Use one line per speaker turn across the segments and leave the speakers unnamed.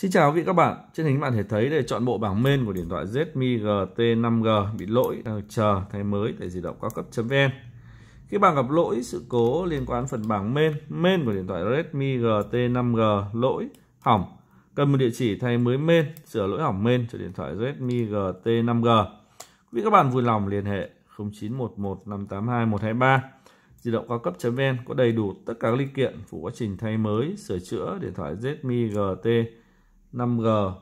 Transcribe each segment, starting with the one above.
Xin chào quý vị các bạn, trên hình bạn thể thấy để chọn bộ bảng main của điện thoại Redmi GT5G bị lỗi chờ thay mới tại di động cao cấp.vn. Khi bạn gặp lỗi sự cố liên quan phần bảng main, main của điện thoại Redmi GT5G lỗi hỏng, cần một địa chỉ thay mới main, sửa lỗi hỏng main cho điện thoại Redmi GT5G. Quý vị các bạn vui lòng liên hệ 0911 582 123. Di động cao cấp.vn có đầy đủ tất cả các linh kiện phụ quá trình thay mới, sửa chữa điện thoại Redmi GT 5G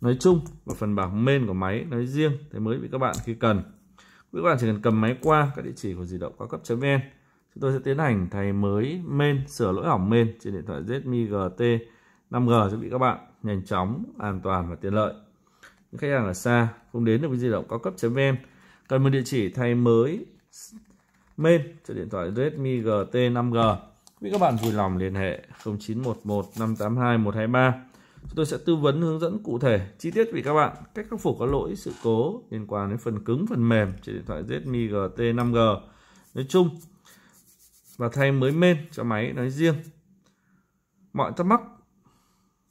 nói chung và phần bảng main của máy nói riêng thì mới bị các bạn khi cần quý các bạn chỉ cần cầm máy qua các địa chỉ của di động cao cấp vn chúng tôi sẽ tiến hành thay mới main sửa lỗi hỏng main trên điện thoại Redmi GT 5G cho bị các bạn nhanh chóng an toàn và tiện lợi những khách hàng ở xa không đến được với di động cao cấp vn cần một địa chỉ thay mới main cho điện thoại Redmi GT 5G quý các bạn vui lòng liên hệ 0911 582 123. Chúng tôi sẽ tư vấn hướng dẫn cụ thể, chi tiết vì các bạn cách khắc phục các lỗi sự cố liên quan đến phần cứng, phần mềm trên điện thoại Redmi GT 5G nói chung và thay mới main cho máy nói riêng. Mọi thắc mắc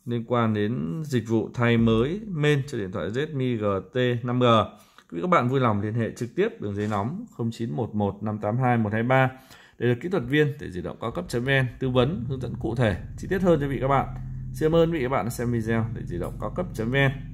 liên quan đến dịch vụ thay mới main cho điện thoại Redmi GT 5G. Quý các bạn vui lòng liên hệ trực tiếp đường dây nóng 0911 582 123 để được kỹ thuật viên để di động cao cấp vn tư vấn hướng dẫn cụ thể chi tiết hơn cho vị các bạn xin cảm ơn vị các bạn đã xem video để di động cao cấp vn